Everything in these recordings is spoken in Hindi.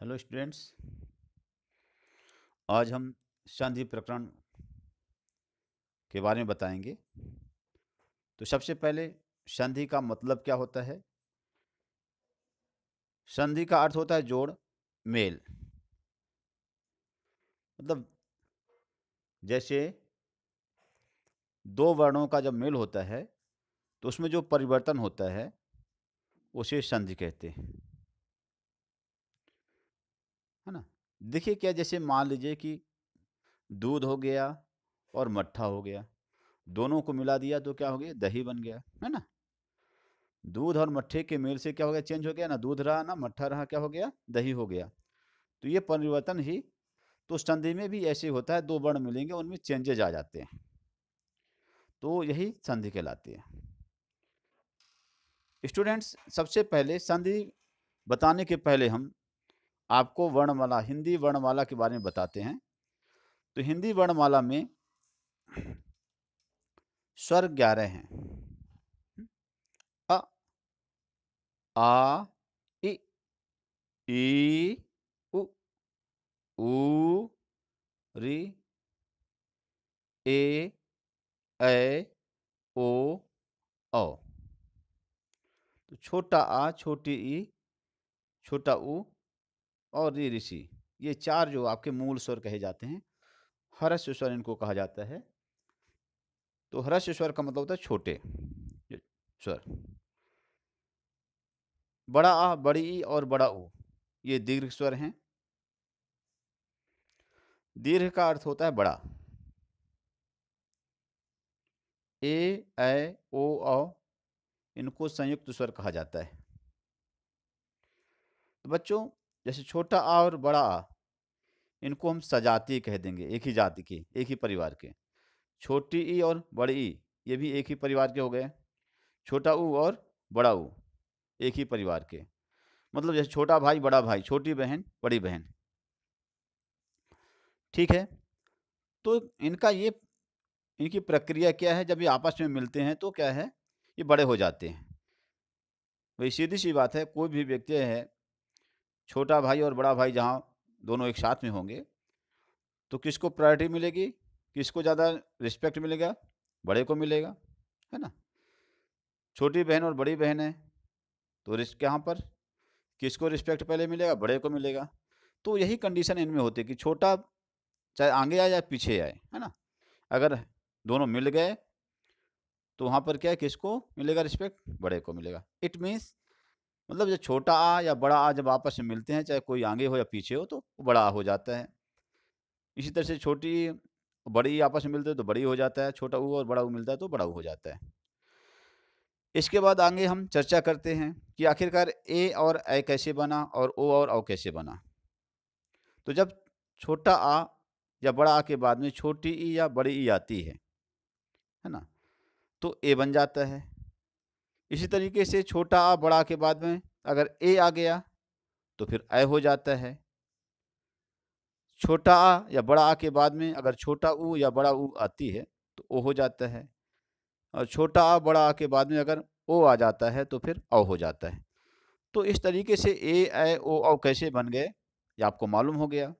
हेलो स्टूडेंट्स आज हम संधि प्रकरण के बारे में बताएंगे तो सबसे पहले संधि का मतलब क्या होता है संधि का अर्थ होता है जोड़ मेल मतलब जैसे दो वर्णों का जब मेल होता है तो उसमें जो परिवर्तन होता है उसे संधि कहते हैं है ना देखिए क्या जैसे मान लीजिए कि दूध हो गया और मट्ठा हो गया दोनों को मिला दिया तो क्या हो गया दही बन गया है ना दूध और मट्ठे के मेल से क्या हो गया चेंज हो गया ना दूध रहा ना मट्ठा रहा क्या हो गया दही हो गया तो ये परिवर्तन ही तो संधि में भी ऐसे होता है दो वर्ण मिलेंगे उनमें चेंजेज आ जाते हैं तो यही संधि कहलाती है स्टूडेंट्स सबसे पहले संधि बताने के पहले हम आपको वर्णमाला हिंदी वर्णमाला के बारे में बताते हैं तो हिंदी वर्णमाला में स्वर ग्यारह हैं अ आ इ ई उ उ रि ए ए ओ ओ तो छोटा आ छोटी ई छोटा ऊ और ये ऋषि ये चार जो आपके मूल स्वर कहे जाते हैं हर्ष स्वर इनको कहा जाता है तो हर्ष स्वर का मतलब होता है छोटे स्वर बड़ा आ बड़ी ई और बड़ा ओ ये दीर्घ स्वर हैं दीर्घ का अर्थ होता है बड़ा ए ए ओ औ इनको संयुक्त स्वर कहा जाता है तो बच्चों जैसे छोटा आ और बड़ा आ इनको हम सजाती कह देंगे एक ही जाति के एक ही परिवार के छोटी ई और बड़ी ई ये भी एक ही परिवार के हो गए छोटा ऊ और बड़ा ऊ एक ही परिवार के मतलब जैसे छोटा भाई बड़ा भाई छोटी बहन बड़ी बहन ठीक है तो इनका ये इनकी प्रक्रिया क्या है जब ये आपस में मिलते हैं तो क्या है ये बड़े हो जाते हैं वही सीधी सी बात है कोई भी व्यक्ति है छोटा भाई और बड़ा भाई जहाँ दोनों एक साथ में होंगे तो किसको प्रायोरिटी मिलेगी किसको ज़्यादा रिस्पेक्ट मिलेगा बड़े को मिलेगा है ना छोटी बहन और बड़ी बहन है तो रिस्क यहाँ पर किसको रिस्पेक्ट पहले मिलेगा बड़े को मिलेगा तो यही कंडीशन इनमें होती है कि छोटा चाहे आगे आए या पीछे आए है ना अगर दोनों मिल गए तो वहाँ पर क्या है किसको मिलेगा रिस्पेक्ट बड़े को मिलेगा इट मीन्स मतलब जो छोटा आ या बड़ा आ जब आपस में मिलते हैं चाहे कोई आगे हो या पीछे हो तो बड़ा आ हो जाता है इसी तरह से छोटी बड़ी आपस में मिलते हैं तो बड़ी हो जाता है छोटा ऊ और बड़ा ऊ मिलता है तो बड़ा ऊ हो जाता है इसके बाद आगे हम चर्चा करते हैं कि आखिरकार ए और ए कैसे बना और ओ और औ कैसे बना तो जब छोटा आ या बड़ा आ के बाद में छोटी ई या बड़ी ई आती है है ना तो ए बन जाता है इसी तरीके से छोटा आ बड़ा के बाद में अगर ए आ गया तो फिर ए हो जाता है छोटा आ या बड़ा आ के बाद में अगर छोटा ऊ या बड़ा ऊ आती है तो ओ हो जाता है और छोटा आ बड़ा आ के बाद में अगर ओ आ जाता है तो फिर औ हो जाता है तो इस तरीके से ए ए ओ औ कैसे बन गए ये आपको मालूम हो गया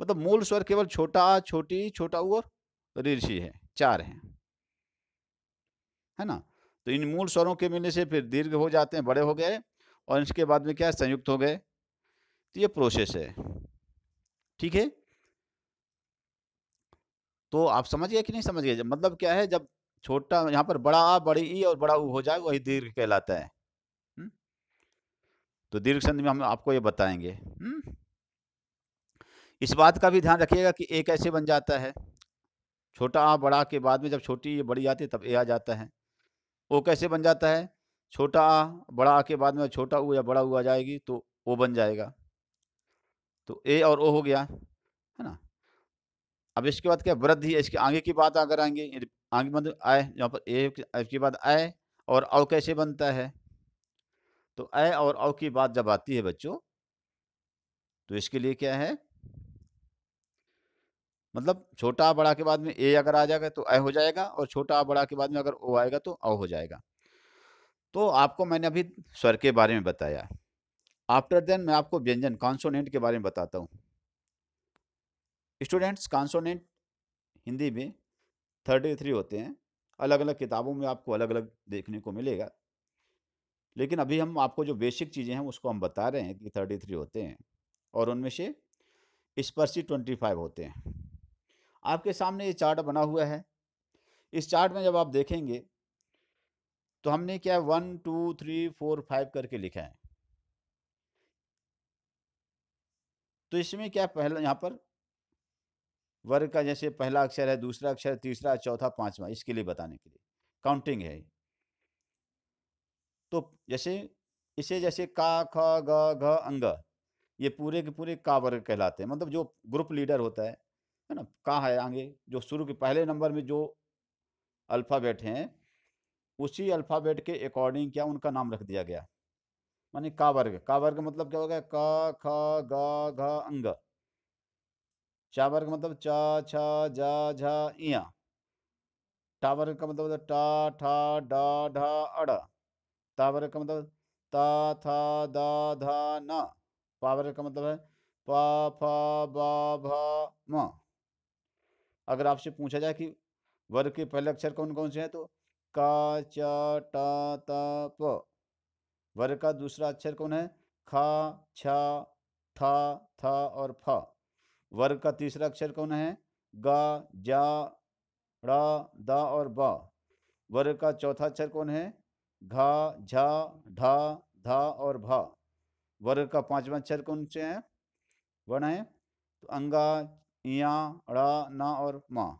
मतलब मूल स्वर केवल छोटा आ छोटी छोटा ऊ और ऋषि है चार हैं है ना तो इन मूल स्वरों के मिलने से फिर दीर्घ हो जाते हैं बड़े हो गए और इसके बाद में क्या है संयुक्त हो गए तो ये प्रोसेस है ठीक है तो आप समझ गए कि नहीं समझ गए मतलब क्या है जब छोटा यहाँ पर बड़ा आ बड़ी ई और बड़ा ऊ हो जाए वही दीर्घ कहलाता है तो दीर्घ संधि में हम आपको ये बताएंगे इस बात का भी ध्यान रखिएगा कि ए कैसे बन जाता है छोटा आ बड़ा के बाद में जब छोटी बड़ी आती है तब ए आ जाता है वो कैसे बन जाता है छोटा आ बड़ा आ के बाद में छोटा ऊ या बड़ा ऊ आ जाएगी तो ओ बन जाएगा तो ए और ओ हो गया है ना अब इसके बाद क्या वृद्धि इसके आगे की बात अगर आएंगे आगे मतलब आय यहाँ पर ए बाद आए और औ कैसे बनता है तो ए और औ की बात जब आती है बच्चों तो इसके लिए क्या है मतलब छोटा बड़ा के बाद में ए अगर आ जाएगा तो ए हो जाएगा और छोटा बड़ा के बाद में अगर ओ आएगा तो अ हो जाएगा तो आपको मैंने अभी स्वर के बारे में बताया आफ्टर देन मैं आपको व्यंजन कॉन्सोनेंट के बारे में बताता हूँ स्टूडेंट्स कॉन्सोनेंट हिंदी में थर्टी थ्री होते हैं अलग अलग किताबों में आपको अलग अलग देखने को मिलेगा लेकिन अभी हम आपको जो बेसिक चीज़ें हैं उसको हम बता रहे हैं कि थर्टी थ्री होते हैं और उनमें से स्पर्शी ट्वेंटी फाइव होते हैं आपके सामने ये चार्ट बना हुआ है इस चार्ट में जब आप देखेंगे तो हमने क्या one two three four five करके लिखा है तो इसमें क्या पहला यहाँ पर वर्ग का जैसे पहला अक्षर है दूसरा अक्षर तीसरा चौथा पांचवा इसके लिए बताने के लिए काउंटिंग है तो जैसे इसे जैसे का ख ग घ अंग ये पूरे के पूरे का वर्ग कहलाते हैं मतलब जो ग्रुप लीडर होता है है ना कहाँ है आगे जो शुरू के पहले नंबर में जो अल्फ़ाबेट हैं उसी अल्फ़ाबेट के अकॉर्डिंग क्या उनका नाम रख दिया गया मानी का वर्ग का वर्ग मतलब क्या हो गया क ख ग घ अंग चा वर्ग मतलब चा छा जा झा इया टा वर्ग का मतलब टा ठा डा ढा अड़ ता वर्ग का मतलब ता था दा धा ना पा वर्ग का मतलब है पा फा बा भा म अगर आपसे पूछा जाए कि वर्ग के पहले अक्षर कौन कौन से हैं तो का चा टा ता प वर्ग का दूसरा अक्षर कौन है खा छा ठा था और फ वर्ग का तीसरा अक्षर कौन है गा जा ड़ा दा और बा वर्ग का चौथा अक्षर कौन है घा झा ढा धा और भा वर्ग का पांचवा अक्षर कौन से है वर्ण है तो अंगा या ड़ा ना और माँ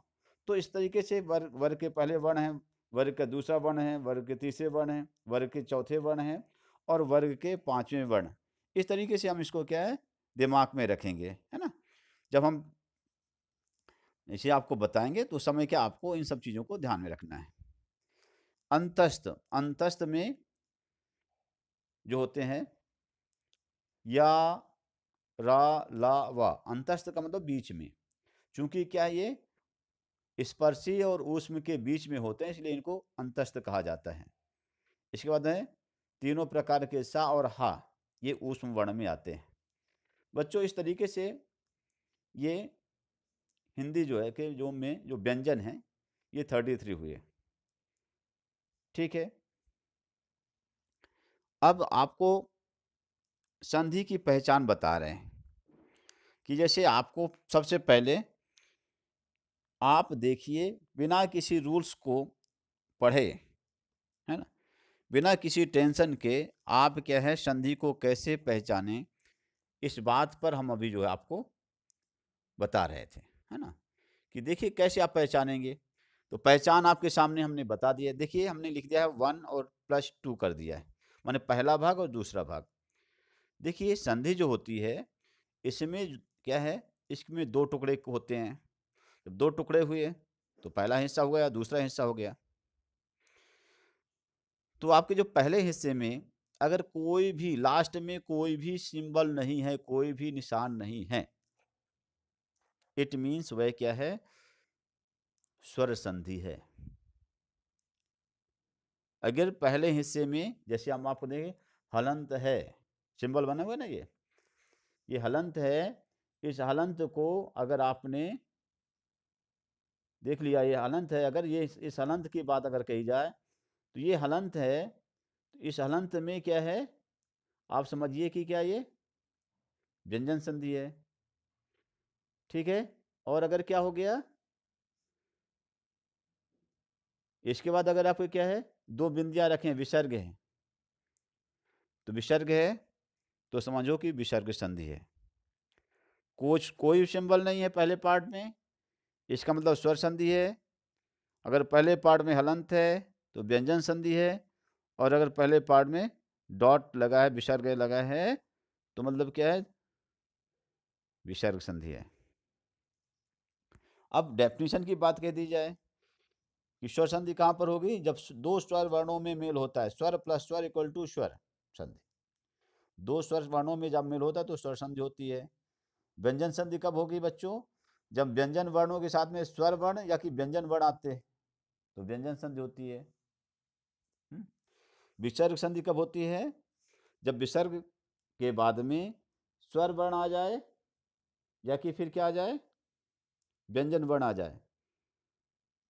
तो इस तरीके से वर्ग वर्ग के पहले वर्ण हैं वर्ग का दूसरा वर्ण है वर्ग के तीसरे वर्ण है वर्ग के चौथे वर्ण है और वर्ग के पांचवें वर्ण इस तरीके से हम इसको क्या है दिमाग में रखेंगे है ना जब हम इसे आपको बताएंगे तो समय के आपको इन सब चीज़ों को ध्यान में रखना है अंतस्त अंतस्त में जो होते हैं या रा ला व अंतस्थ का मतलब बीच में चूंकि क्या ये स्पर्शी और ऊष्म के बीच में होते हैं इसलिए इनको अंतस्थ कहा जाता है इसके बाद है तीनों प्रकार के सा और हा ये ऊष्म वर्ण में आते हैं बच्चों इस तरीके से ये हिंदी जो है कि जो में जो व्यंजन है ये थर्टी थ्री हुए ठीक है अब आपको संधि की पहचान बता रहे हैं कि जैसे आपको सबसे पहले आप देखिए बिना किसी रूल्स को पढ़े है ना बिना किसी टेंशन के आप क्या है संधि को कैसे पहचाने इस बात पर हम अभी जो है आपको बता रहे थे है ना कि देखिए कैसे आप पहचानेंगे तो पहचान आपके सामने हमने बता दिया देखिए हमने लिख दिया है वन और प्लस टू कर दिया है माने पहला भाग और दूसरा भाग देखिए संधि जो होती है इसमें क्या है इश्क में दो टुकड़े होते हैं जब दो टुकड़े हुए तो पहला हिस्सा हो गया दूसरा हिस्सा हो गया तो आपके जो पहले हिस्से में अगर कोई भी लास्ट में कोई भी सिंबल नहीं है कोई भी निशान नहीं है इट मीन्स वह क्या है स्वर संधि है अगर पहले हिस्से में जैसे हम आपको देखें हलंत है सिंबल बना हुआ ना ये ये हलंत है इस हलंत को अगर आपने देख लिया ये हलंत है अगर ये इस हलंत की बात अगर कही जाए तो ये हलंत है तो इस हलंत में क्या है आप समझिए कि क्या ये व्यंजन संधि है ठीक है और अगर क्या हो गया इसके बाद अगर आपको क्या है दो बिंदियां रखें विसर्ग हैं तो विसर्ग है तो समझो कि विसर्ग संधि है कोच कोई सिंबल नहीं है पहले पार्ट में इसका मतलब स्वर संधि है अगर पहले पार्ट में हलंत है तो व्यंजन संधि है और अगर पहले पार्ट में डॉट लगा है विसर्ग लगा है तो मतलब क्या है विसर्ग संधि है अब डेफिनेशन की बात कह दी जाए कि स्वर संधि कहाँ पर होगी जब दो स्वर वर्णों में मेल होता है स्वर प्लस स्वर इक्वल टू स्वर संधि दो स्वर वर्णों में जब मेल होता है तो स्वर संधि होती है व्यंजन संधि कब होगी बच्चों जब व्यंजन वर्णों के साथ में स्वर वर्ण या कि व्यंजन वर्ण आते हैं तो व्यंजन संधि होती है हम्म। विसर्ग संधि कब होती है जब विसर्ग के बाद में स्वर वर्ण आ जाए या कि फिर क्या आ जाए व्यंजन वर्ण आ जाए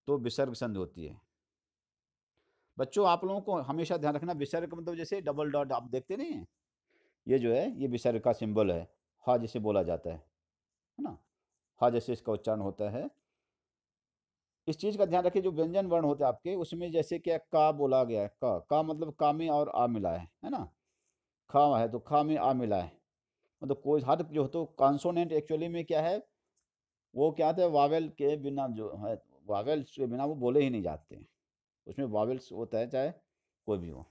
तो विसर्ग संधि होती है बच्चों आप लोगों को हमेशा ध्यान रखना विसर्ग मतलब जैसे डबल डॉट आप देखते नहीं ये जो है ये विसर्ग का सिंबल है हा जैसे बोला जाता है है ना हा जैसे इसका उच्चारण होता है इस चीज़ का ध्यान रखिए जो व्यंजन वर्ण होते हैं आपके उसमें जैसे क्या का बोला गया है का का मतलब का में और आ मिला है है ना खा है तो खा में आ मिला है मतलब कोई हर जो तो कॉन्सोनेंट एक्चुअली में क्या है वो क्या था वावेल के बिना जो है वावेल्स के बिना वो बोले ही नहीं जाते उसमें वावेल्स होता है चाहे कोई भी हो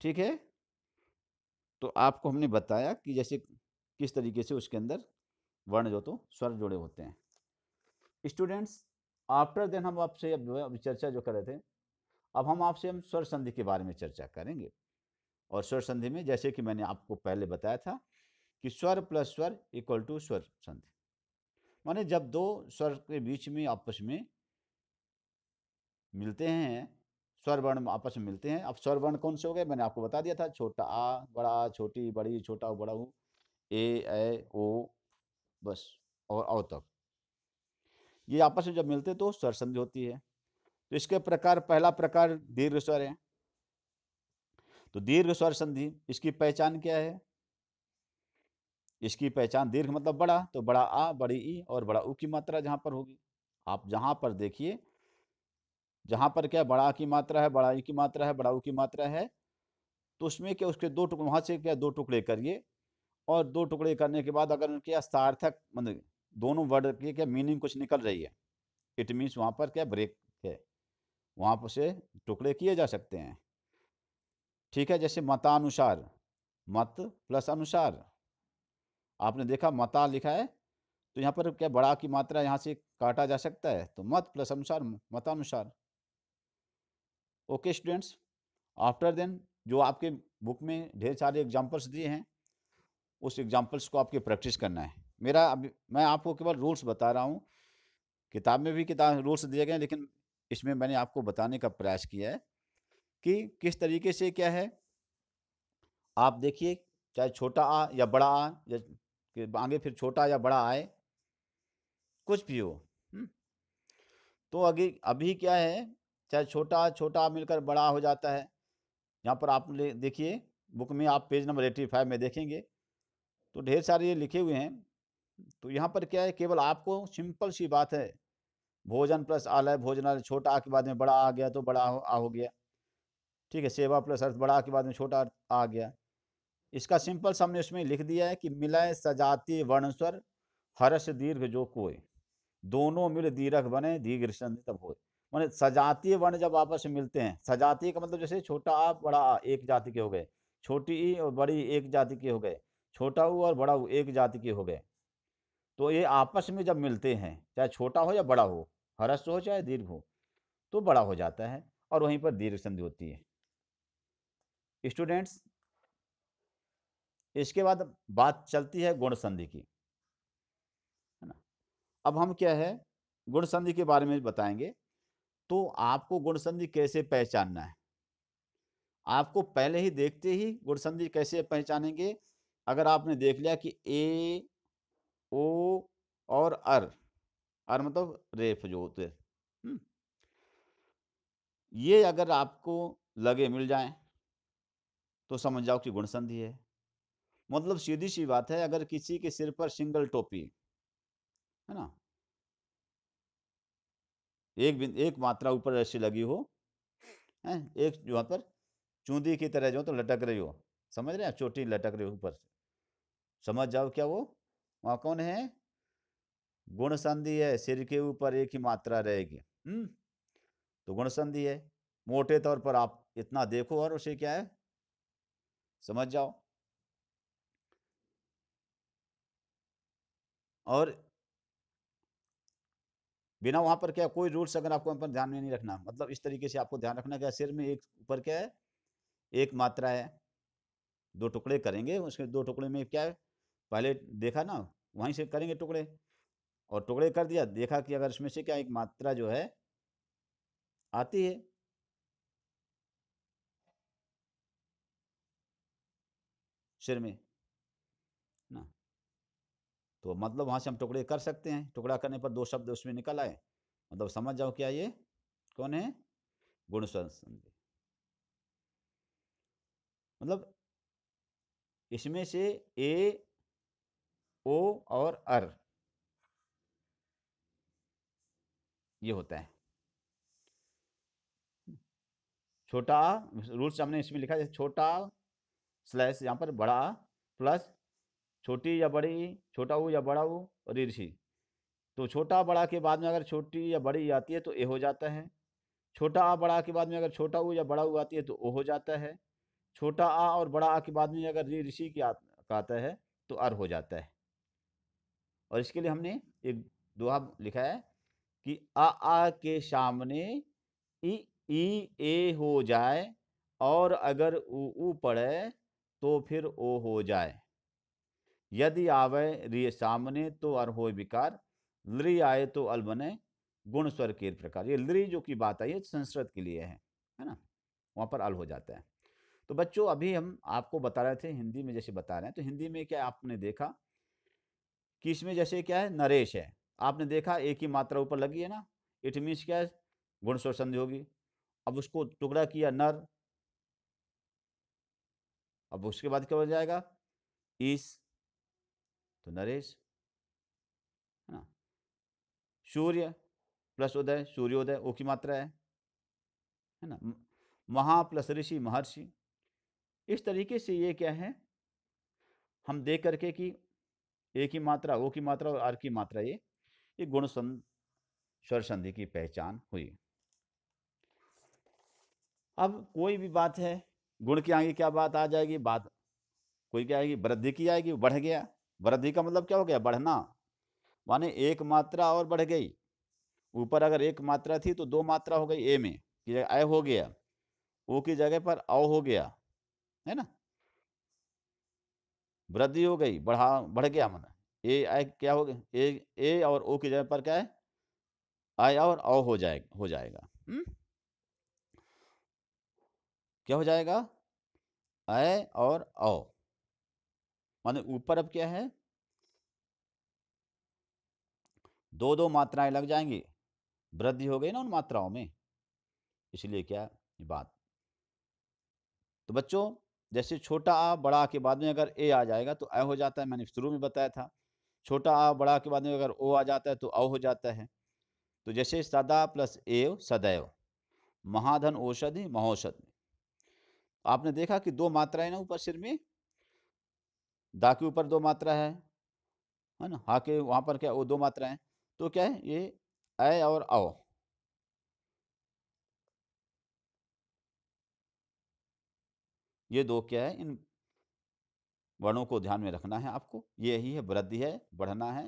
ठीक है तो आपको हमने बताया कि जैसे किस तरीके से उसके अंदर वर्ण जो तो स्वर जुड़े होते हैं स्टूडेंट्स आफ्टर देन हम आपसे अब जो है चर्चा जो कर रहे थे अब हम आपसे हम स्वर संधि के बारे में चर्चा करेंगे और स्वर संधि में जैसे कि मैंने आपको पहले बताया था कि स्वर प्लस स्वर इक्वल टू स्वर संधि माने जब दो स्वर के बीच में आपस में मिलते हैं स्वर वर्ण आपस में मिलते हैं अब स्वर वर्ण कौन से हो गए मैंने आपको बता दिया था छोटा आ बड़ा छोटी बड़ी छोटा बड़ा हूँ ए ए ओ बस और औ तक ये आपस में जब मिलते तो स्वर संधि होती है तो इसके प्रकार पहला प्रकार दीर्घ स्वर है तो दीर्घ स्वर संधि इसकी पहचान क्या है इसकी पहचान दीर्घ मतलब बड़ा तो बड़ा आ बड़ी ई और बड़ा ऊ की मात्रा जहां पर होगी आप जहां पर देखिए जहां पर क्या बड़ा की मात्रा है बड़ा ई की मात्रा है बड़ा ऊ की मात्रा है तो उसमें क्या उसके दो टुकड़े वहां से क्या दो टुकड़े करिए और दो टुकड़े करने के बाद अगर उनके सार्थक मतलब दोनों वर्ड की क्या मीनिंग कुछ निकल रही है इट मीन्स वहाँ पर क्या ब्रेक है वहाँ पर से टुकड़े किए जा सकते हैं ठीक है जैसे मतानुसार मत प्लस अनुसार आपने देखा मता लिखा है तो यहाँ पर क्या बड़ा की मात्रा यहाँ से काटा जा सकता है तो मत प्लस अनुसार मतानुसार ओके स्टूडेंट्स आफ्टर देन जो आपके बुक में ढेर सारे एग्जाम्पल्स दिए हैं उस एग्जाम्पल्स को आपकी प्रैक्टिस करना है मेरा अभी मैं आपको केवल रूल्स बता रहा हूँ किताब में भी किताब रूल्स दिए गए लेकिन इसमें मैंने आपको बताने का प्रयास किया है कि किस तरीके से क्या है आप देखिए चाहे छोटा आ या बड़ा आ या आगे फिर छोटा या बड़ा आए कुछ भी हो हम्म। तो अभी अभी क्या है चाहे छोटा छोटा मिलकर बड़ा हो जाता है यहाँ पर आप देखिए बुक में आप पेज नंबर एट्टी फाइव में देखेंगे तो ढेर सारे ये लिखे हुए हैं तो यहाँ पर क्या है केवल आपको सिंपल सी बात है भोजन प्लस आलय भोजनालय छोटा आ के बाद में बड़ा आ गया तो बड़ा आ हो गया ठीक है सेवा प्लस अर्थ बड़ा के बाद में छोटा आ गया इसका सिंपल सामने उसमें लिख दिया है कि मिलाए सजाती वर्णस्वर हर्ष दीर्घ जो कोय दोनों मिल दीर्घ बने दीर्घ तब हो मैंने सजातीय वर्ण जब आपस में मिलते हैं सजातीय का मतलब जैसे छोटा आ बड़ा आ एक जाति के हो गए छोटी ई और बड़ी एक जाति के हो गए छोटा ऊ और बड़ा हुआ एक जाति के हो गए तो ये आपस में जब मिलते हैं चाहे छोटा हो या बड़ा हो हरस हो चाहे दीर्घ हो तो बड़ा हो जाता है और वहीं पर दीर्घ संधि होती है स्टूडेंट्स इसके बाद बात चलती है गुण संधि की है ना अब हम क्या है गुण संधि के बारे में बताएंगे तो आपको गुण संधि कैसे पहचानना है आपको पहले ही देखते ही गुण संधि कैसे पहचानेंगे अगर आपने देख लिया कि ए ओ और अर अर मतलब रेफ जो होते हैं ये अगर आपको लगे मिल जाए तो समझ जाओ कि गुणसंधि है मतलब सीधी सी बात है अगर किसी के सिर पर सिंगल टोपी है ना एक एक मात्रा ऊपर ऐसी लगी हो है एक जहां पर चूंदी की तरह जो तो लटक रही हो समझ रहे हैं चोटी लटक रही ऊपर से समझ जाओ क्या वो वहाँ कौन है गुण संधि है सिर के ऊपर एक ही मात्रा रहेगी हम्म तो गुण संधि है मोटे तौर पर आप इतना देखो और उसे क्या है समझ जाओ और बिना वहां पर क्या कोई रूल्स अगर आपको वहां पर ध्यान में नहीं रखना मतलब इस तरीके से आपको ध्यान रखना क्या सिर में एक ऊपर क्या है एक मात्रा है दो टुकड़े करेंगे उसके दो टुकड़े में क्या है पहले देखा ना वहीं से करेंगे टुकड़े और टुकड़े कर दिया देखा कि अगर इसमें से क्या एक मात्रा जो है आती है सिर में ना तो मतलब वहां से हम टुकड़े कर सकते हैं टुकड़ा करने पर दो शब्द उसमें निकल आए मतलब समझ जाओ क्या ये कौन है गुण मतलब इसमें से ए ओ और अर ये होता है छोटा रूल्स हमने इसमें लिखा है छोटा स्लैश यहाँ पर बड़ा प्लस छोटी या बड़ी छोटा हो या बड़ा हो और ऋषि तो छोटा बड़ा के बाद में अगर छोटी या बड़ी आती है तो ए हो जाता है छोटा बड़ा के बाद में अगर छोटा हो या बड़ा हो आती है तो ओ हो जाता है छोटा आ और बड़ा आ के बाद में अगर रे ऋषि की आता है तो अर हो जाता है और इसके लिए हमने एक दोहा लिखा है कि आ आ के सामने ई ई ए हो जाए और अगर ऊ ऊ पड़े तो फिर ओ हो जाए यदि आवे रिय सामने तो अर हो विकार लि आए तो अल बने गुण स्वर के प्रकार ये लि जो की बात आई है संस्कृत के लिए है है ना वहाँ पर अल हो जाता है तो बच्चों अभी हम आपको बता रहे थे हिंदी में जैसे बता रहे हैं तो हिंदी में क्या आपने देखा कि इसमें जैसे क्या है नरेश है आपने देखा एक ही मात्रा ऊपर लगी है ना इट मीन्स क्या है स्वर संधि होगी अब उसको टुकड़ा किया नर अब उसके बाद क्या हो जाएगा ईस तो नरेश है ना सूर्य प्लस उदय सूर्योदय ओ की मात्रा है है ना महा प्लस ऋषि महर्षि इस तरीके से ये क्या है हम देख करके कि ए की मात्रा ओ की मात्रा और आर की मात्रा ये ये गुण स्वर संधि की पहचान हुई अब कोई भी बात है गुण के आगे क्या बात आ जाएगी बात कोई क्या आएगी वृद्धि की आएगी बढ़ गया वृद्धि का मतलब क्या हो गया बढ़ना माने एक मात्रा और बढ़ गई ऊपर अगर एक मात्रा थी तो दो मात्रा हो गई ए में कि आय हो गया ओ की जगह पर औ हो गया है ना वृद्धि हो गई बढ़ा बढ़ गया मन ए आय क्या हो गया ए ए और ओ की जगह पर क्या है आय और ओ हो जाए हो जाएगा हुँ? क्या हो जाएगा आय और ओ माने ऊपर अब क्या है दो दो मात्राएं लग जाएंगी वृद्धि हो गई ना उन मात्राओं में इसलिए क्या ये बात तो बच्चों जैसे छोटा आ बड़ा के बाद में अगर ए आ जाएगा तो अ हो जाता है मैंने शुरू में बताया था छोटा आ बड़ा के बाद में अगर ओ आ जाता है तो अ हो जाता है तो जैसे सदा प्लस एव सदैव महाधन औषधि महौषधि आपने देखा कि दो है ना ऊपर सिर में दा के ऊपर दो मात्रा है है ना हा के वहाँ पर क्या वो दो है तो क्या है ये ए और औ ये दो क्या है इन वर्णों को ध्यान में रखना है आपको ये यही है वृद्धि है बढ़ना है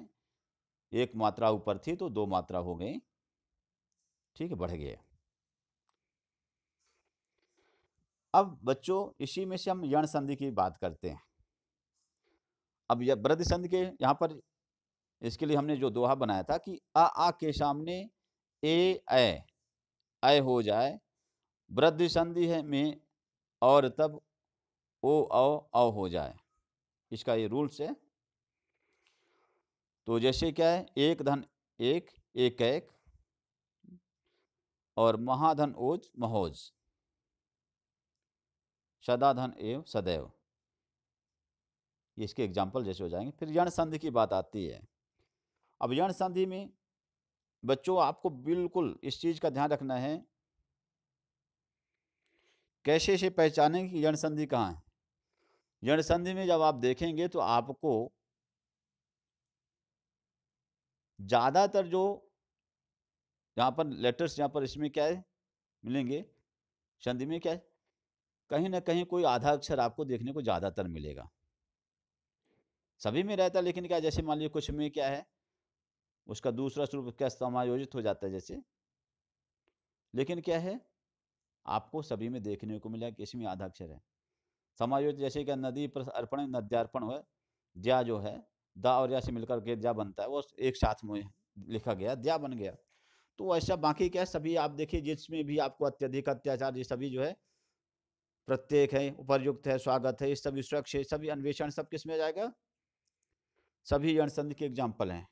एक मात्रा ऊपर थी तो दो मात्रा हो गई ठीक है बढ़ गए अब बच्चों इसी में से हम यण संधि की बात करते हैं अब यह वृद्धि संधि के यहाँ पर इसके लिए हमने जो दोहा बनाया था कि अ आ के सामने ए ए हो जाए वृद्धि संधि है में और तब ओ औ औ हो जाए इसका ये रूल्स है तो जैसे क्या है एक धन एक एक एक और महाधन ओज महोज सदाधन एव सदैव इसके एग्जाम्पल जैसे हो जाएंगे फिर यण संधि की बात आती है अब यण संधि में बच्चों आपको बिल्कुल इस चीज़ का ध्यान रखना है कैसे से पहचानें कि यण संधि कहाँ है जड़ संधि में जब आप देखेंगे तो आपको ज़्यादातर जो यहाँ पर लेटर्स यहाँ पर इसमें क्या है मिलेंगे संधि में क्या है कहीं ना कहीं कोई आधा अक्षर आपको देखने को ज़्यादातर मिलेगा सभी में रहता है लेकिन क्या जैसे मान लीजिए कुछ में क्या है उसका दूसरा स्वरूप क्या समायोजित हो जाता है जैसे लेकिन क्या है आपको सभी में देखने को मिला कि इसमें आधा अक्षर है समायोजित जैसे कि नदी पर अर्पण नद्यार्पण हो ज्या जो है दा और या से मिलकर के ज्या बनता है वो एक साथ में लिखा गया ज्या बन गया तो ऐसा बाकी क्या सभी आप देखिए जिसमें भी आपको अत्यधिक अत्याचार ये सभी जो है प्रत्येक है उपरयुक्त है स्वागत है सभी स्वच्छ है सभी अन्वेषण सब किस में जाएगा सभी अणसंध के एग्जाम्पल हैं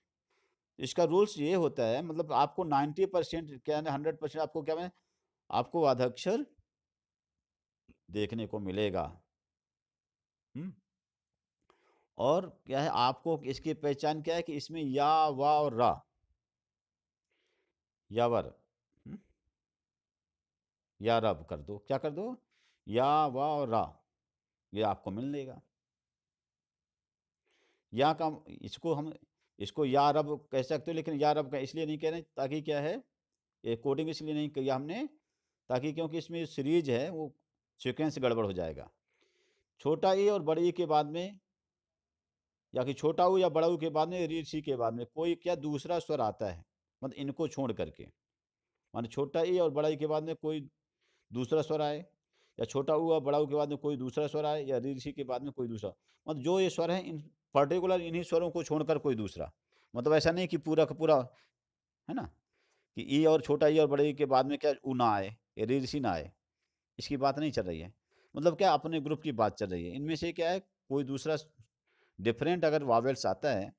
इसका रूल्स ये होता है मतलब आपको नाइन्टी परसेंट क्या हंड्रेड परसेंट आपको क्या है आपको अधक्षर देखने को मिलेगा और क्या है आपको इसकी पहचान क्या है कि इसमें या वा और रा यावर या रब कर दो क्या कर दो या वा और रा ये आपको मिल लेगा या का इसको हम इसको या रब कह सकते हो लेकिन या रब का इसलिए नहीं कह रहे ताकि क्या है ये कोडिंग इसलिए नहीं किया हमने ताकि क्योंकि इसमें सीरीज है वो सिक्वेंस गड़बड़ हो जाएगा छोटा ए और बड़े ए के बाद में या कि छोटा ऊ या बड़ा ऊ के बाद में ऋषि के बाद में कोई क्या दूसरा स्वर आता है मतलब इनको छोड़ करके मान छोटा ए और बड़ा ए के बाद में कोई दूसरा स्वर आए या छोटा ऊ और बड़ा ऊ के बाद में कोई दूसरा स्वर आए या ऋषि के बाद में कोई दूसरा मतलब जो ये स्वर है इन पर्टिकुलर इन्हीं स्वरों को छोड़कर कोई दूसरा मतलब ऐसा नहीं कि पूरा का पूरा है ना कि ई और छोटा ई और बड़े ई के बाद में क्या ऊ ना आए या ऋषि ना आए इसकी बात नहीं चल रही है मतलब क्या अपने ग्रुप की बात चल रही है इनमें से क्या है कोई दूसरा डिफरेंट अगर वावेल्स आता है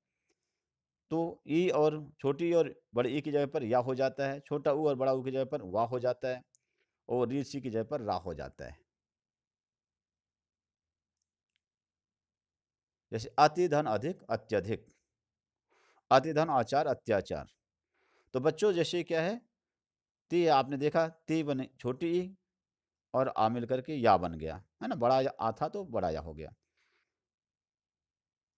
तो ई और छोटी और बड़े ई की जगह पर या हो जाता है छोटा ऊ और बड़ा ऊ की जगह पर वाह हो जाता है और री सी की जगह पर रा हो जाता है जैसे अतिधन अधिक अत्यधिक अतिधन आचार अत्याचार तो बच्चों जैसे क्या है ती आपने देखा ती बने छोटी ई और आ मिल करके या बन गया है ना बड़ा आ था तो बड़ा या हो गया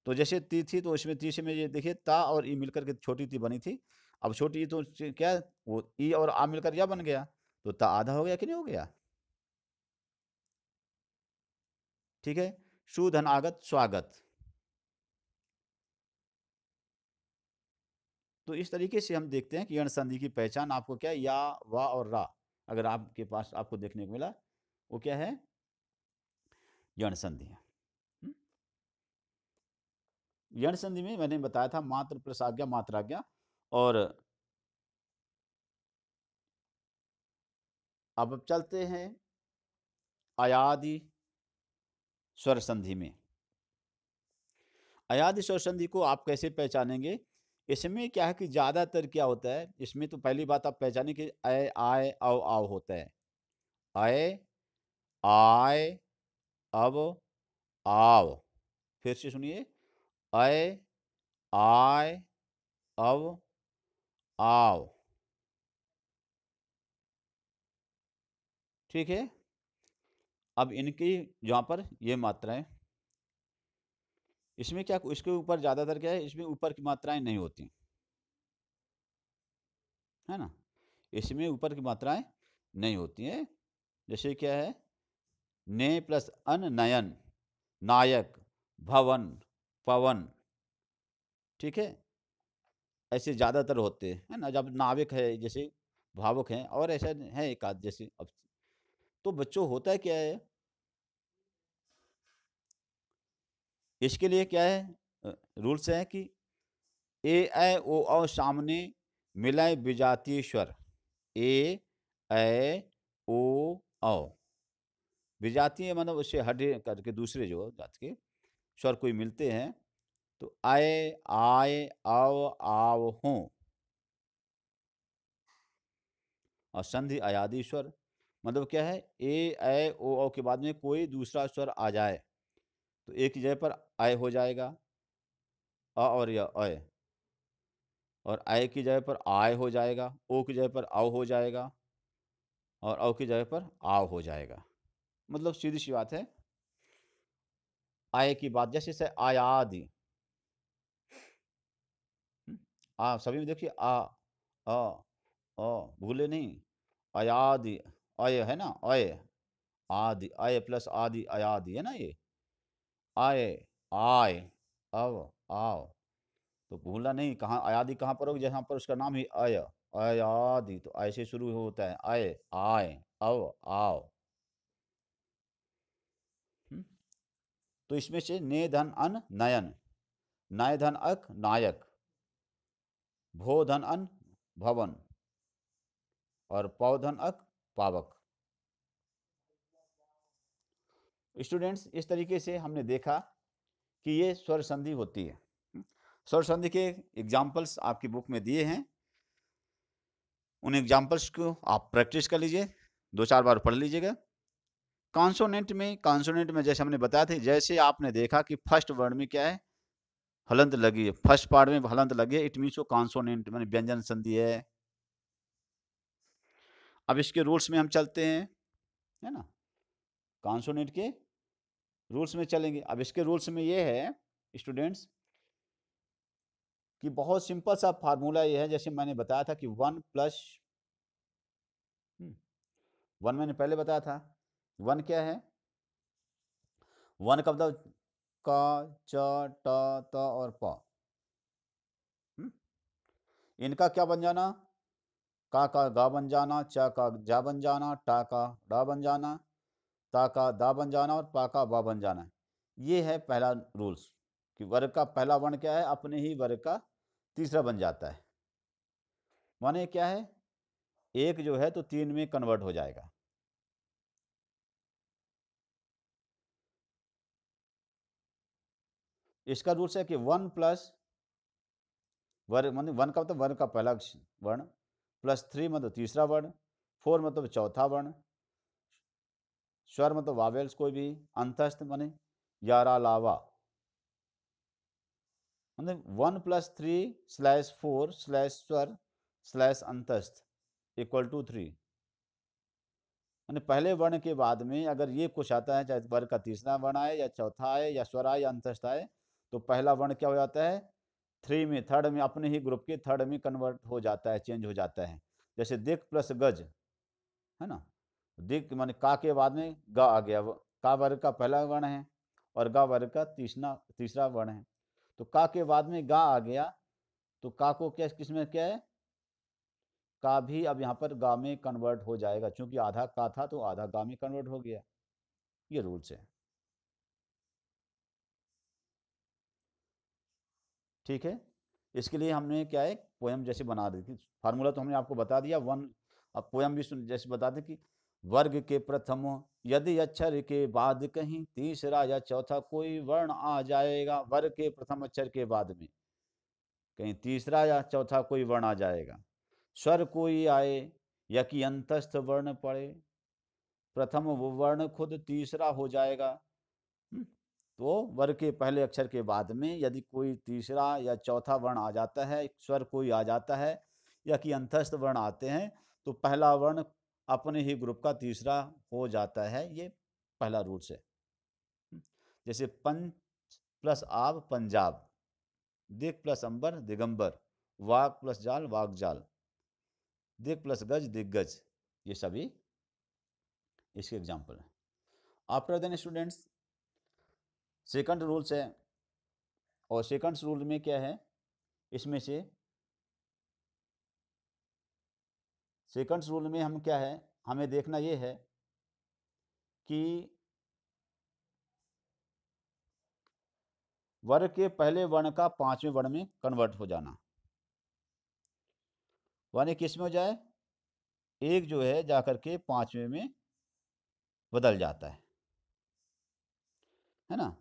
तो जैसे ती थी तो इसमें तीस में ये देखिए ता और ई मिलकर के छोटी ती बनी थी अब छोटी ई तो क्या वो ई और आ मिलकर या बन गया तो ता आधा हो गया कि नहीं हो गया ठीक है सुधन आगत स्वागत तो इस तरीके से हम देखते हैं कि अण संधि की पहचान आपको क्या या वा और रा अगर आपके पास आपको देखने को मिला वो क्या है यण संधि यण संधि में मैंने बताया था मात्र प्रसाज्ञा मात्राज्ञा और अब चलते हैं अयादि स्वर संधि में अयादि स्वर संधि को आप कैसे पहचानेंगे इसमें क्या है कि ज़्यादातर क्या होता है इसमें तो पहली बात आप पहचाने कि अय आय अव आओ होता है अय आय अब आव फिर से सुनिए अय आय अब आव ठीक है अब इनकी जहाँ पर ये मात्राएं इसमें क्या इसके ऊपर ज़्यादातर क्या है इसमें ऊपर की मात्राएं नहीं होती है ना इसमें ऊपर की मात्राएं नहीं होती हैं जैसे क्या है ने प्लस अन नयन नायक भवन पवन ठीक है ऐसे ज़्यादातर होते हैं ना जब नाविक है जैसे भावुक हैं और ऐसा है एक आध जैसे अब तो बच्चों होता है क्या है इसके लिए क्या है रूल्स है कि ए ऐ ओ औ सामने मिलाए विजातीश्वर ए ऐ ओ औ विजातीय मतलब उससे हड्डी करके दूसरे जो जात के स्वर कोई मिलते हैं तो आए आय आव आव हो और संधि अयादी स्वर मतलब क्या है ए ऐ ओ औ के बाद में कोई दूसरा स्वर आ जाए तो एक जगह पर आय हो जाएगा अ और या अय और आय की जगह पर आय हो जाएगा ओ की जगह पर आव हो जाएगा और औ की जगह पर आव हो जाएगा मतलब सीधी सी बात है आय की बात जैसे जैसे आयादि आ सभी में देखिए आ अ अ भूले नहीं अयादि अय है ना अय आदि अय प्लस आदि अयादि है ना ये आय आय अव आव तो भूला नहीं कहाँ अयादि कहाँ पर होगी जहाँ पर उसका नाम ही अय अयादि तो ऐसे शुरू होता है अय आय अव आव तो इसमें से ने धन अन नयन नय धन अक नायक भो धन अन भवन और पौधन अक पावक स्टूडेंट्स इस तरीके से हमने देखा कि ये स्वर संधि होती है स्वर संधि के एग्जाम्पल्स आपकी बुक में दिए हैं उन एग्जाम्पल्स को आप प्रैक्टिस कर लीजिए दो चार बार पढ़ लीजिएगा कॉन्सोनेंट में कॉन्सोनेंट में जैसे हमने बताया थे जैसे आपने देखा कि फर्स्ट वर्ड में क्या है हलंत लगी है फर्स्ट पार्ट में हलंत लगी है इट मीन्स वो कॉन्सोनेंट मैंने व्यंजन संधि है अब इसके रूल्स में हम चलते हैं है ना कॉन्सोनेंट के रूल्स में चलेंगे अब इसके रूल्स में ये है स्टूडेंट्स कि बहुत सिंपल सा फार्मूला ये है जैसे मैंने बताया था कि वन प्लस वन मैंने पहले बताया था वन क्या है वन कब का मतलब च ट त और प हम्म। इनका क्या बन जाना का का गा बन जाना च का जा बन जाना टा का डा बन जाना ता का दा बन जाना और पा का बा बन जाना ये है पहला रूल्स कि वर्ग का पहला वर्ण क्या है अपने ही वर्ग का तीसरा बन जाता है माने क्या है एक जो है तो तीन में कन्वर्ट हो जाएगा इसका रूल्स है कि वन प्लस वर्ग मतलब वन का मतलब वर्ग का पहला वर्ण प्लस थ्री मतलब तीसरा वर्ण फोर मतलब चौथा वर्ण स्वर मतलब वावेल्स कोई भी अंतस्थ माने यारा लावा मतलब one plus three slash four slash स्वर स्लैश अंतस्थ इक्वल टू थ्री यानी पहले वर्ण के बाद में अगर ये कुछ आता है चाहे वर्ग का तीसरा वर्ण आए या चौथा आए या स्वर आए या अंतस्थ आए तो पहला वर्ण क्या हो जाता है थ्री में थर्ड में अपने ही ग्रुप के थर्ड में कन्वर्ट हो जाता है चेंज हो जाता है जैसे दिक प्लस गज है ना दिक माने का के बाद में ग आ गया का वर्ग का पहला वर्ण है और गा वर्ग का तीसरा तीसरा वर्ण है तो का के बाद में गा आ गया तो का को क्या किस में क्या है का भी अब यहाँ पर गा में कन्वर्ट हो जाएगा क्योंकि आधा का था तो आधा गा में कन्वर्ट हो गया ये रूल्स है ठीक है इसके लिए हमने क्या है पोएम जैसे बना दी थी फार्मूला तो हमने आपको बता दिया वन अब पोएम भी जैसे बता दें कि वर्ग के प्रथम यदि अक्षर के बाद कहीं तीसरा या चौथा कोई वर्ण आ जाएगा वर्ग के प्रथम अक्षर के बाद में कहीं तीसरा या चौथा कोई वर्ण आ जाएगा स्वर कोई आए या कि अंतस्थ वर्ण पड़े प्रथम वो वर्ण खुद तीसरा हो जाएगा हम्म, तो वर्ग के पहले अक्षर के बाद में यदि कोई तीसरा या चौथा वर्ण आ जाता है स्वर कोई आ जाता है या कि अंतस्थ वर्ण आते हैं तो पहला वर्ण अपने ही ग्रुप का तीसरा हो जाता है ये पहला रूट है हम्म, जैसे पंच प्लस आब पंजाब दिग प्लस अंबर दिगंबर वाक प्लस जाल वाक जाल दिग प्लस गज दिग्गज ये सभी इसके एग्जाम्पल हैं after then students second rules है और सेकंड रूल में क्या है इसमें से सेकंड रूल में हम क्या है हमें देखना ये है कि वर्ग के पहले वर्ण का पांचवें वर्ण में कन्वर्ट हो जाना वाणी किस में हो जाए एक जो है जाकर के पांचवें में बदल जाता है है ना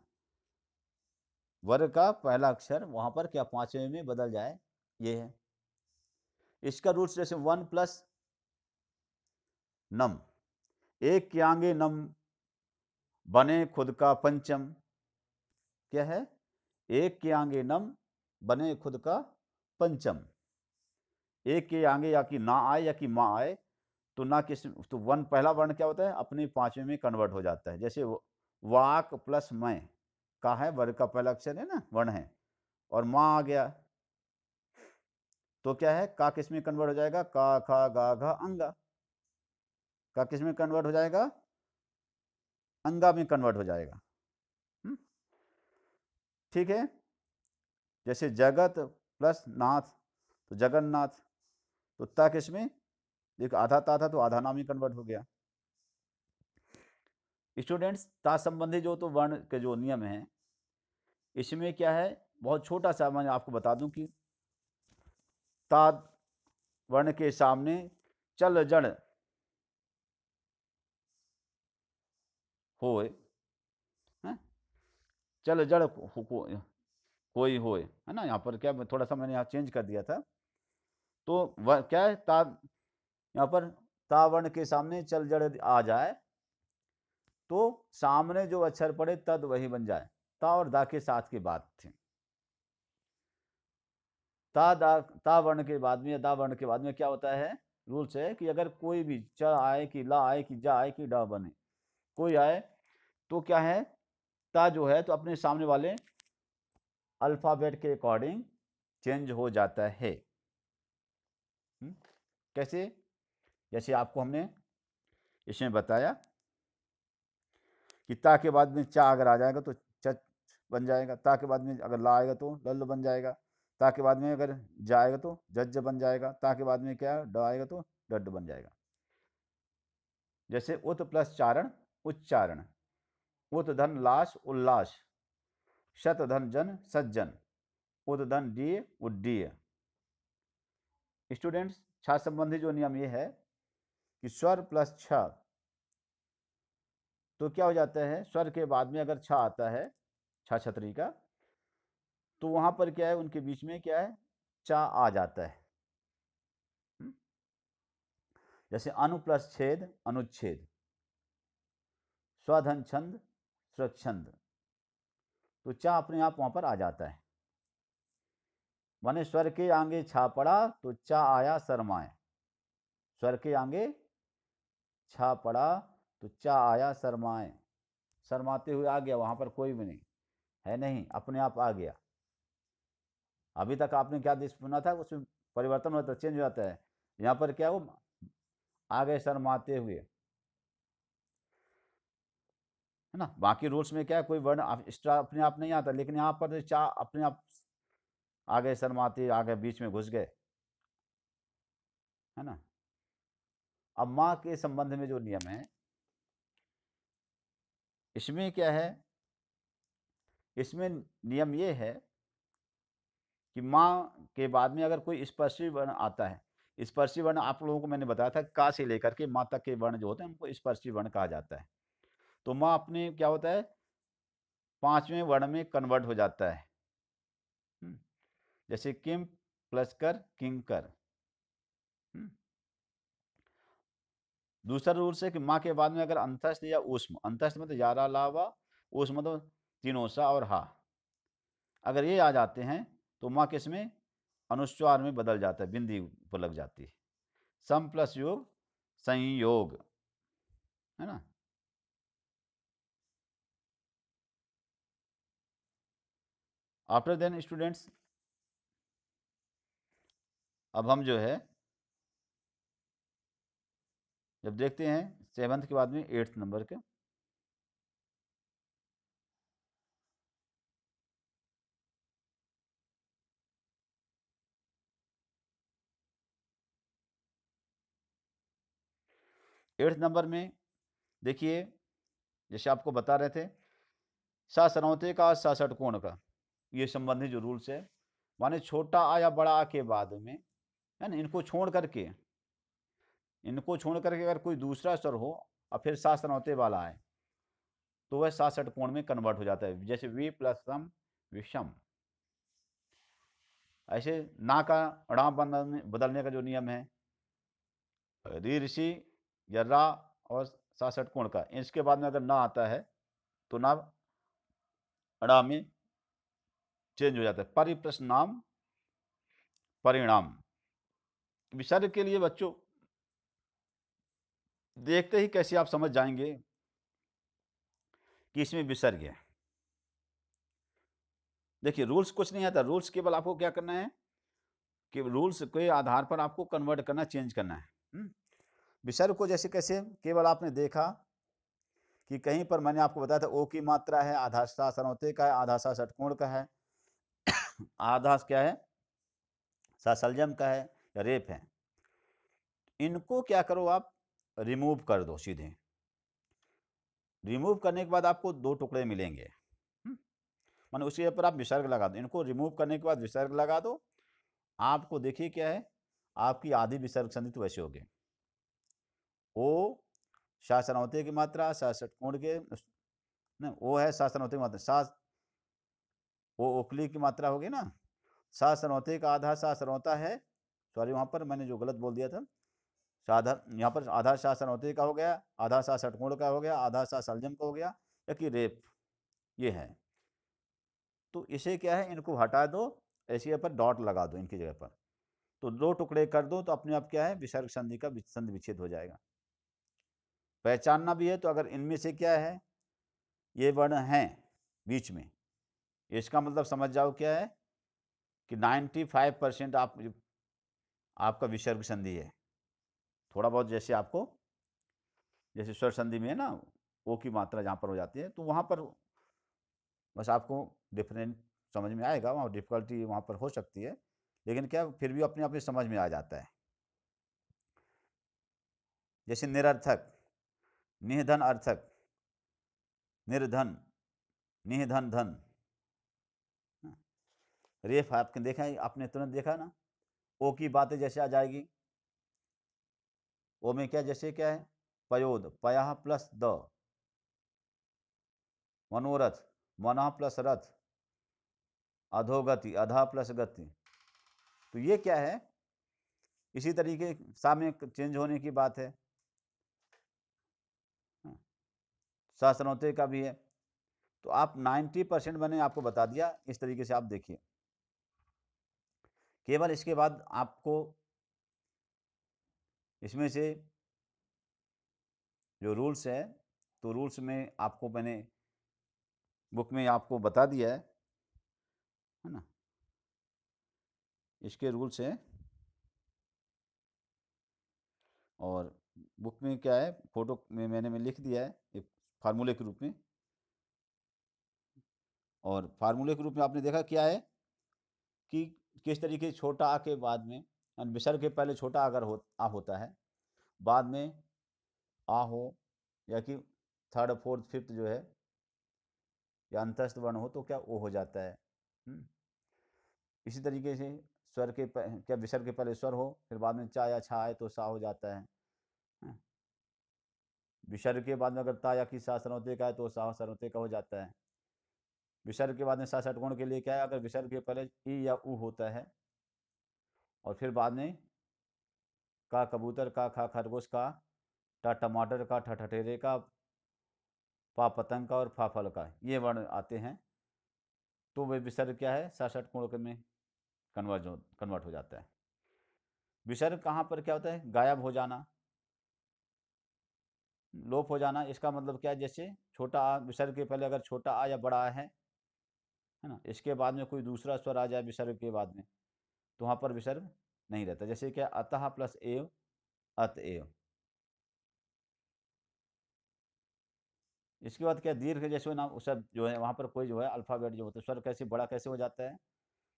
वर्ग का पहला अक्षर वहाँ पर क्या पाँचवें में बदल जाए ये है इसका रूट्स जैसे वन प्लस नम एक के आगे नम बने खुद का पंचम क्या है एक के आगे नम बने खुद का पंचम एक के आगे या कि ना आए या कि माँ आए तो ना किस तो वन पहला वर्ण क्या होता है अपने पांचवें में कन्वर्ट हो जाता है जैसे वाक प्लस मैं कहा है वर्ग का पहला अक्षर है ना वर्ण है और मा आ गया तो क्या है का किस में कन्वर्ट हो जाएगा का खा गा घा अंगा का किस में कन्वर्ट हो जाएगा अंगा में कन्वर्ट हो जाएगा ठीक है जैसे जगत प्लस नाथ तो जगन्नाथ तो ता किस में देखो आधा ता था तो आधा नाम ही कन्वर्ट हो गया स्टूडेंट्स ता संबंधी जो तो वर्ण के जो नियम हैं इसमें क्या है बहुत छोटा सा मैं आपको बता दूं कि ता वर्ण के सामने चल जड़ होए चल जड़ को, को, कोई होए है ना यहाँ पर क्या थोड़ा सा मैंने यहाँ चेंज कर दिया था तो वह क्या है ता यहाँ पर तावर्ण के सामने चल जड़ आ जाए तो सामने जो अक्षर पड़े तद वही बन जाए ता और दा के साथ की बात थी ता दा ता वर्ण के बाद में या दा वर्ण के बाद में क्या होता है रूल्स है कि अगर कोई भी च आए कि ला आए कि जा आए कि डा बने कोई आए तो क्या है ता जो है तो अपने सामने वाले अल्फ़ाबेट के अकॉर्डिंग चेंज हो जाता है कैसे जैसे आपको हमने इसमें बताया कि ता के बाद में चा अगर आ जाएगा तो च बन जाएगा ता के बाद में अगर ला आएगा तो लल बन जाएगा ता के बाद में अगर जाएगा तो जज बन जाएगा ता के बाद में क्या ड आएगा तो डड बन जाएगा जैसे उत प्लस चारण उच्चारण उत धन लाश उल्लास शत धन जन सज्जन उत धन डी उड्डीय स्टूडेंट्स छा संबंधी जो नियम ये है कि स्वर प्लस छ तो क्या हो जाता है स्वर के बाद में अगर छा आता है छा छतरी का तो वहां पर क्या है उनके बीच में क्या है चा आ जाता है जैसे अनु प्लस छेद अनुच्छेद स्वधन छंद स्वच्छंद तो चा अपने आप वहां पर आ जाता है माने स्वर के आगे छा पड़ा तो चा आया शर्माए स्वर के आगे छा पड़ा तो चा आया शरमाए शरमाते हुए आ गया वहाँ पर कोई भी नहीं है नहीं अपने आप आ गया अभी तक आपने क्या देश सुना था उसमें परिवर्तन होता तो चेंज हो जाता है यहाँ पर क्या वो आ गए शर्माते हुए है ना बाकी रूल्स में क्या है कोई वर्ण एक्स्ट्रा अपने आप नहीं आता लेकिन यहाँ पर चा अपने आप आ गए शर्माते आ गए बीच में घुस गए है ना अब माँ के संबंध में जो नियम है इसमें क्या है इसमें नियम ये है कि माँ के बाद में अगर कोई स्पर्शी वर्ण आता है स्पर्शी वर्ण आप लोगों को मैंने बताया था का से लेकर के माँ तक के वर्ण जो होते हैं उनको स्पर्शी वर्ण कहा जाता है तो माँ अपने क्या होता है पांचवें वर्ण में कन्वर्ट हो जाता है हम्म, जैसे किम प्लस कर किंग कर हम्म, दूसरा रूल से कि माँ के बाद में अगर अंतस्थ या उष्म अंतस्थ में तो यारा लावा उष्म तो तीनोसा और हा अगर ये आ जाते हैं तो माँ किस में अनुस्वार में बदल जाता है बिंदी पर लग जाती है सम प्लस योग संयोग है ना आफ्टर देन स्टूडेंट्स अब हम जो है जब देखते हैं सेवन्थ के बाद में एट्थ नंबर के एट्थ नंबर में देखिए जैसे आपको बता रहे थे सासरौते का सासठ कोण का ये संबंधित जो रूल्स है माने छोटा आ या बड़ा आ के बाद में है ना इनको छोड़ करके इनको छोड़ करके अगर कोई दूसरा स्वर हो और फिर सात सनौते वाला आए तो वह सासठ कोण में कन्वर्ट हो जाता है जैसे वी प्लस सम विषम ऐसे ना का अड़ा बदलने बदलने का जो नियम है री ऋषि या रा और सासठ कोण का इसके बाद में अगर ना आता है तो ना अड़ा में चेंज हो जाता है परिप्रश्न नाम परिणाम विसर्ग के लिए बच्चों देखते ही कैसे आप समझ जाएंगे कि इसमें विसर्ग है देखिए रूल्स कुछ नहीं आता रूल्स केवल आपको क्या करना है कि रूल्स के आधार पर आपको कन्वर्ट करना चेंज करना है विसर्ग को जैसे कैसे केवल आपने देखा कि कहीं पर मैंने आपको बताया था ओ की मात्रा है आधा सा सरौते का है आधा सा षटकोण का है आधा क्या है सा सलजम का है या रेप है इनको क्या करो आप रिमूव कर दो सीधे रिमूव करने के बाद आपको दो टुकड़े मिलेंगे माने उसके ऊपर आप विसर्ग लगा दो इनको रिमूव करने के बाद विसर्ग लगा दो आपको देखिए क्या है आपकी आधी विसर्ग संधि तो वैसे हो गए ओ शासनौते की मात्रा शासकोण के नहीं ओ है शासनौते की मात्रा सास ओ ओकली की मात्रा होगी ना शासनौते का आधा शासनौता है सॉरी वहाँ पर मैंने जो गलत बोल दिया था साधा यहाँ पर आधा शाह सनौती का हो गया आधा शाह सटकोण का हो गया आधा शाह सलजम का हो गया या कि रेप ये है तो इसे क्या है इनको हटा दो ऐसी पर डॉट लगा दो इनकी जगह पर तो दो टुकड़े कर दो तो अपने आप क्या है विसर्ग संधि का संधि विच्छेद हो जाएगा पहचानना भी है तो अगर इनमें से क्या है ये वर्ण हैं बीच में इसका मतलब समझ जाओ क्या है कि 95 परसेंट आप आपका विसर्ग संधि है थोड़ा बहुत जैसे आपको जैसे स्वर संधि में है ना ओ की मात्रा जहाँ पर हो जाती है तो वहाँ पर बस आपको डिफरेंट समझ में आएगा वहाँ डिफ़िकल्टी वहाँ पर हो सकती है लेकिन क्या फिर भी अपने अपने समझ में आ जाता है जैसे निरर्थक निधन अर्थक निर्धन निधन धन रेफ आपने देखा है आपने तुरंत देखा ना ओ की बातें जैसे आ जाएगी ओ में क्या जैसे क्या है पयोद पया प्लस द मनोरथ मना प्लस रथ अधोगति अधा प्लस गति तो ये क्या है इसी तरीके सामने में चेंज होने की बात है हाँ। सहसनौते का भी है तो आप 90 परसेंट मैंने आपको बता दिया इस तरीके से आप देखिए केवल इसके बाद आपको इसमें से जो रूल्स है तो रूल्स में आपको मैंने बुक में आपको बता दिया है है ना इसके रूल्स हैं और बुक में क्या है फोटो में मैंने में लिख दिया है एक फार्मूले के रूप में और फार्मूले के रूप में आपने देखा क्या है कि किस तरीके छोटा के बाद में विसर्ग के पहले छोटा अगर हो आ होता है बाद में आ हो या कि थर्ड फोर्थ फिफ्थ जो है या अंतस्थ वर्ण हो तो क्या ओ हो जाता है हम्म। इसी तरीके से स्वर के क्या विसर्ग के पहले स्वर हो फिर बाद में चा या छा आए तो सा हो जाता है हम्म। विसर्ग के बाद में अगर ता या कि सा सरौते का है तो सा सरौते का हो जाता है विसर्ग के बाद में सा सटगुण के लिए क्या है अगर विसर्ग के पहले ई या ऊ होता है और फिर बाद में का कबूतर का खा खरगोश का टा टमाटर का ठा ठटेरे का पा पतंग का और फल का ये वर्ण आते हैं तो वे विसर्ग क्या है सासठ कोण में कन्वर्ज कन्वर्ट हो जाता है विसर्ग कहाँ पर क्या होता है गायब हो जाना लोप हो जाना इसका मतलब क्या है जैसे छोटा आ विसर्ग के पहले अगर छोटा आ या बड़ा आ है है ना इसके बाद में कोई दूसरा स्वर आ जाए विसर्ग के बाद में तो वहां पर विसर्ग नहीं रहता जैसे क्या अतः प्लस एव एव इसके बाद क्या दीर्घ जैसे नाम सब जो है वहां पर कोई जो है अल्फ़ाबेट जो होता है स्वर कैसे बड़ा कैसे हो जाता है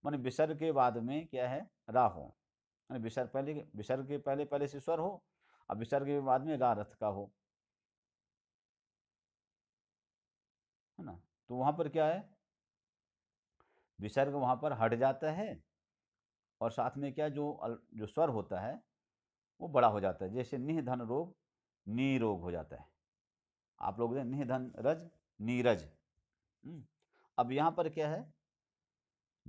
मान विसर्ग के बाद में क्या है रा हो मान विसर्ग पहले विसर्ग के पहले पहले से स्वर हो अब विसर्ग के बाद में रा रथ का हो है ना तो वहां पर क्या है विसर्ग वहां पर हट जाता है और साथ में क्या जो जो स्वर होता है वो बड़ा हो जाता है जैसे निधन रोग नीरोग हो जाता है आप लोग निधन रज नीरज हम्म, अब यहाँ पर क्या है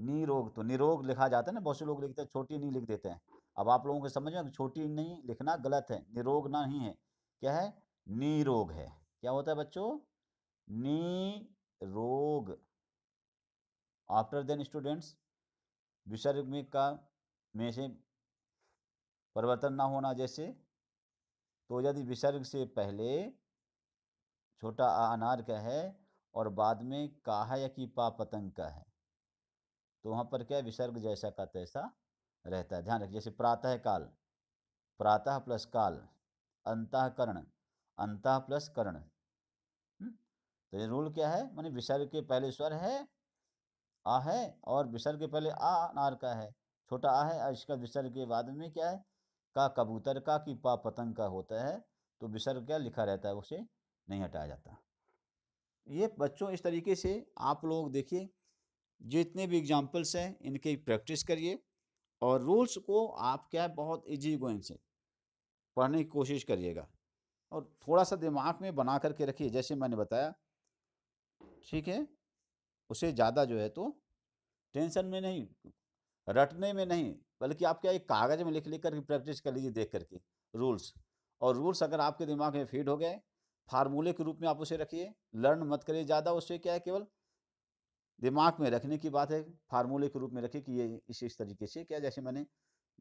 निरोग तो निरोग लिखा जाता है ना बहुत से लोग लिखते हैं छोटी नी लिख देते हैं अब आप लोगों को समझ में छोटी नहीं लिखना गलत है निरोग ना ही है क्या है निरोग है क्या होता है बच्चों रोग आफ्टर देन स्टूडेंट्स विसर्ग में का में से परिवर्तन ना होना जैसे तो यदि विसर्ग से पहले छोटा आ अनार का है और बाद में है या की पा पतंग का है तो वहाँ पर क्या विसर्ग जैसा का तैसा रहता है ध्यान रखिए जैसे प्रातः काल प्रातः प्लस काल अंतःकरण अंत प्लस करण तो ये रूल क्या है माने विसर्ग के पहले स्वर है आ है और विसर्ग के पहले आ नार का है छोटा आ है और इसका विसर्ग के बाद में क्या है का कबूतर का कि पा पतंग का होता है तो विसर्ग क्या लिखा रहता है उसे नहीं हटाया जाता ये बच्चों इस तरीके से आप लोग देखिए जितने भी एग्जाम्पल्स हैं इनके प्रैक्टिस करिए और रूल्स को आप क्या है बहुत ईजी गोइंग से पढ़ने की कोशिश करिएगा और थोड़ा सा दिमाग में बना करके रखिए जैसे मैंने बताया ठीक है उसे ज़्यादा जो है तो टेंशन में नहीं रटने में नहीं बल्कि आप क्या एक कागज़ में लिख लिख कर प्रैक्टिस कर लीजिए देख करके रूल्स और रूल्स अगर आपके दिमाग में फीड हो गए फार्मूले के रूप में आप उसे रखिए लर्न मत करिए ज़्यादा उससे क्या है केवल दिमाग में रखने की बात है फार्मूले के रूप में रखिए कि ये इस इस तरीके से क्या जैसे मैंने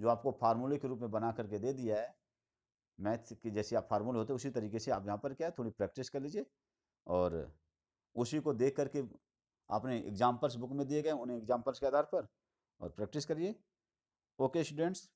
जो आपको फार्मूले के रूप में बना करके दे दिया है मैथ के जैसे आप फार्मूले होते हैं उसी तरीके से आप यहाँ पर क्या है थोड़ी प्रैक्टिस कर लीजिए और उसी को देख करके आपने एग्जाम्पल्स बुक में दिए गए उन्हें एग्जाम्पल्स के आधार पर और प्रैक्टिस करिए ओके स्टूडेंट्स